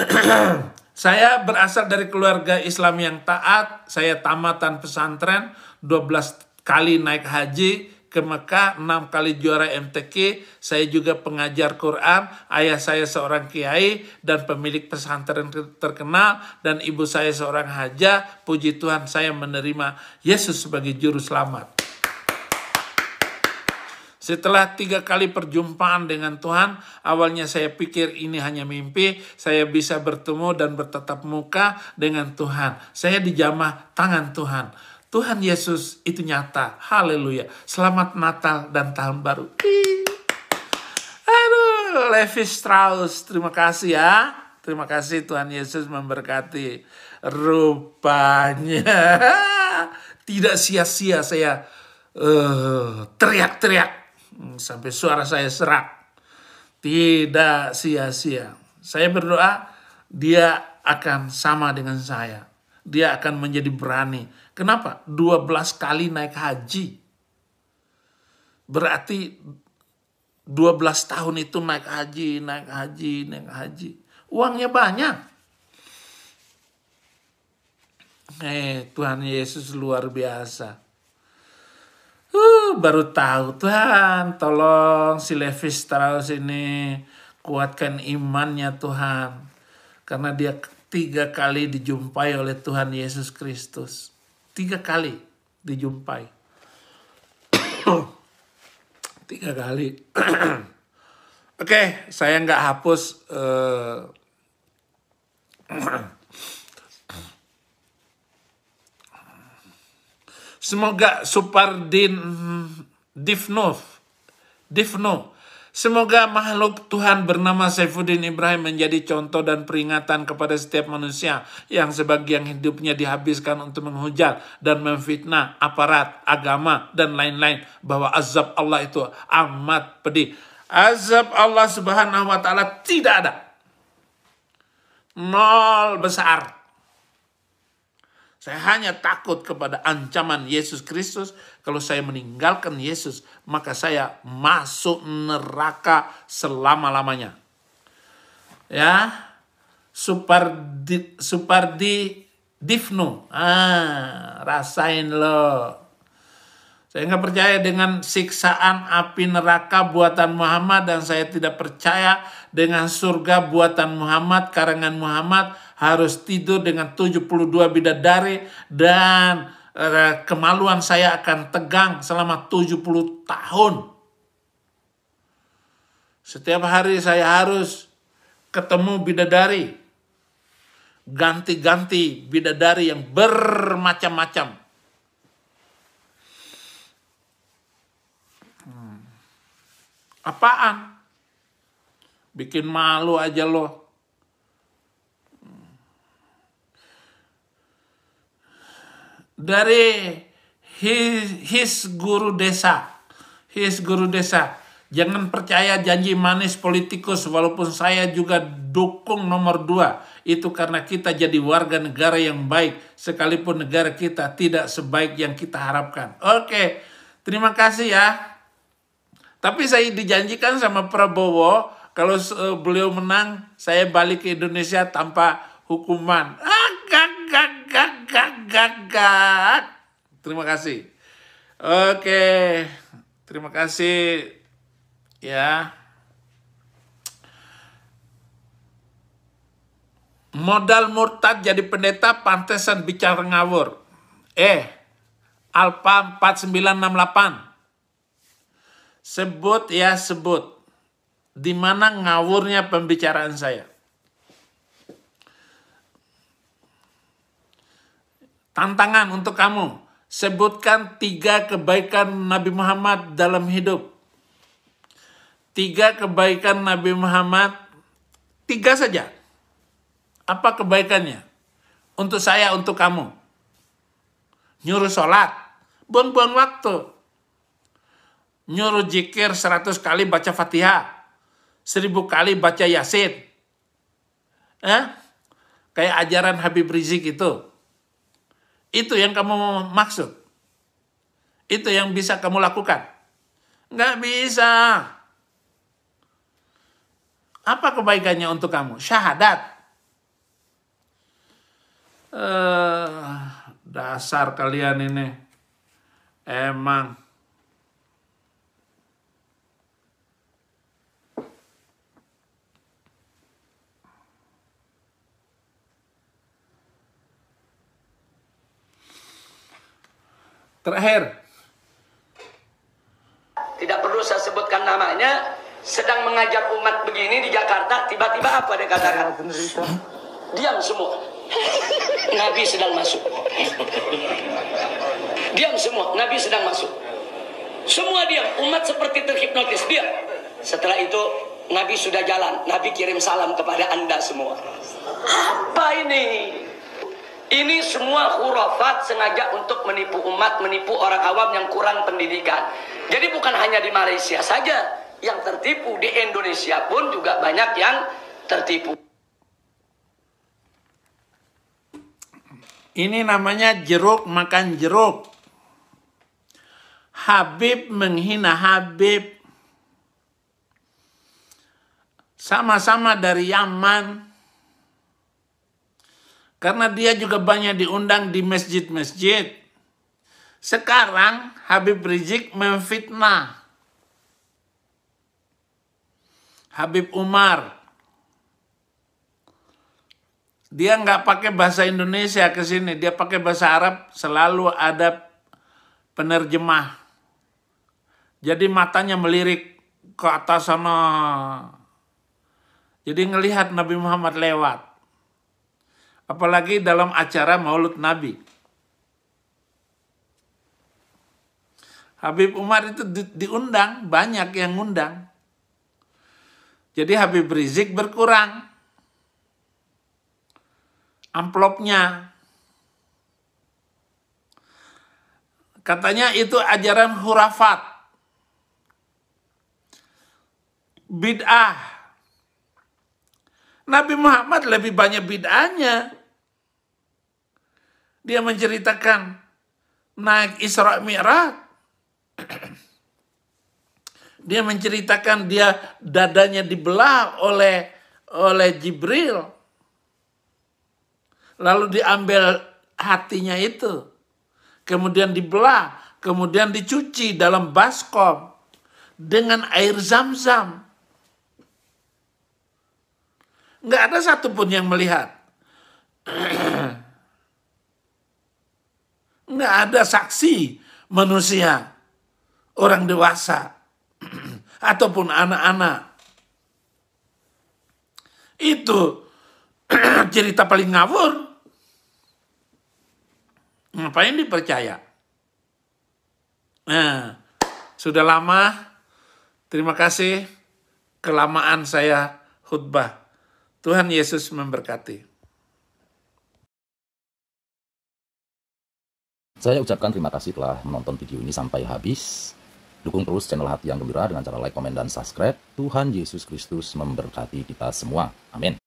saya berasal dari keluarga Islam yang taat, saya tamatan pesantren, 12 kali naik haji ke Mekah, enam kali juara MTK, saya juga pengajar Quran, ayah saya seorang kiai dan pemilik pesantren terkenal, dan ibu saya seorang haja, puji Tuhan saya menerima Yesus sebagai juru selamat. Setelah tiga kali perjumpaan dengan Tuhan, awalnya saya pikir ini hanya mimpi, saya bisa bertemu dan bertatap muka dengan Tuhan. Saya dijamah tangan Tuhan Tuhan Yesus itu nyata. Haleluya. Selamat Natal dan Tahun Baru. Aduh, Levi Strauss. Terima kasih ya. Terima kasih Tuhan Yesus memberkati. Rupanya <laughs> tidak sia-sia saya eh, teriak-teriak uh, sampai suara saya serak. Tidak sia-sia. Saya berdoa dia akan sama dengan saya. Dia akan menjadi berani Kenapa? 12 kali naik haji. Berarti 12 tahun itu naik haji, naik haji, naik haji. Uangnya banyak. Eh, Tuhan Yesus luar biasa. Uh, baru tahu Tuhan, tolong si Levi Strauss ini kuatkan imannya Tuhan. Karena dia tiga kali dijumpai oleh Tuhan Yesus Kristus tiga kali dijumpai <coughs> tiga kali <coughs> oke okay, saya nggak hapus eh, <coughs> semoga Supardin Divnov Divno Semoga makhluk Tuhan bernama Saifuddin Ibrahim menjadi contoh dan peringatan kepada setiap manusia yang sebagian hidupnya dihabiskan untuk menghujat dan memfitnah aparat, agama, dan lain-lain. Bahwa azab Allah itu amat pedih. Azab Allah subhanahu wa ta'ala tidak ada. Nol besar. Saya hanya takut kepada ancaman Yesus Kristus. Kalau saya meninggalkan Yesus, maka saya masuk neraka selama-lamanya. Ya, Supardi, Supardi Divno. Ah, rasain loh. Saya nggak percaya dengan siksaan api neraka buatan Muhammad dan saya tidak percaya dengan surga buatan Muhammad, karangan Muhammad harus tidur dengan 72 bidadari dan e, kemaluan saya akan tegang selama 70 tahun. Setiap hari saya harus ketemu bidadari. Ganti-ganti bidadari yang bermacam-macam. Hmm. Apaan? Bikin malu aja loh dari his, his guru desa. His guru desa. Jangan percaya janji manis politikus walaupun saya juga dukung nomor dua. Itu karena kita jadi warga negara yang baik sekalipun negara kita tidak sebaik yang kita harapkan. Oke, terima kasih ya. Tapi saya dijanjikan sama Prabowo kalau beliau menang saya balik ke Indonesia tanpa hukuman. Ah, gak gak gak gak gak Terima kasih. Oke. Terima kasih ya. Modal murtad jadi pendeta pantesan bicara ngawur. Eh, Alfa 4968. Sebut ya sebut. Di mana ngawurnya pembicaraan saya? Tantangan untuk kamu, sebutkan tiga kebaikan Nabi Muhammad dalam hidup. Tiga kebaikan Nabi Muhammad, tiga saja. Apa kebaikannya? Untuk saya, untuk kamu. Nyuruh sholat, buang-buang waktu. Nyuruh jikir seratus kali baca fatihah, seribu kali baca yasin. Eh? Kayak ajaran Habib Rizik itu itu yang kamu maksud. Itu yang bisa kamu lakukan. Enggak bisa. Apa kebaikannya untuk kamu? Syahadat. Eh, dasar kalian ini. Emang Terakhir. Tidak perlu saya sebutkan namanya, sedang mengajar umat begini di Jakarta, tiba-tiba apa dia katakan? Iya, diam semua. Nabi sedang masuk. Diam semua, Nabi sedang masuk. Semua diam, umat seperti terhipnotis, diam. Setelah itu, Nabi sudah jalan, Nabi kirim salam kepada Anda semua. Apa ini? Ini semua khurafat sengaja untuk menipu umat, menipu orang awam yang kurang pendidikan. Jadi bukan hanya di Malaysia saja yang tertipu, di Indonesia pun juga banyak yang tertipu. Ini namanya jeruk makan jeruk. Habib menghina Habib. Sama-sama dari Yaman karena dia juga banyak diundang di masjid-masjid. Sekarang Habib Rizik memfitnah. Habib Umar. Dia nggak pakai bahasa Indonesia ke sini. Dia pakai bahasa Arab selalu ada penerjemah. Jadi matanya melirik ke atas sana. Jadi ngelihat Nabi Muhammad lewat apalagi dalam acara maulud Nabi. Habib Umar itu diundang, banyak yang undang Jadi Habib Rizik berkurang amplopnya. Katanya itu ajaran hurafat. Bid'ah Nabi Muhammad lebih banyak bid'ahnya. Dia menceritakan naik Isra Mi'raj. <clears throat> dia menceritakan dia dadanya dibelah oleh oleh Jibril. Lalu diambil hatinya itu. Kemudian dibelah, kemudian dicuci dalam baskom dengan air zam-zam. Nggak ada satupun yang melihat. Nggak ada saksi manusia, orang dewasa, ataupun anak-anak. Itu <clears throat> cerita paling ngawur. Ngapain dipercaya? Nah, sudah lama. Terima kasih. Kelamaan saya khutbah. Tuhan Yesus memberkati. Saya ucapkan terima kasih telah menonton video ini sampai habis. Dukung terus channel Hati Yang Gembira dengan cara like, komen, dan subscribe. Tuhan Yesus Kristus memberkati kita semua. Amin.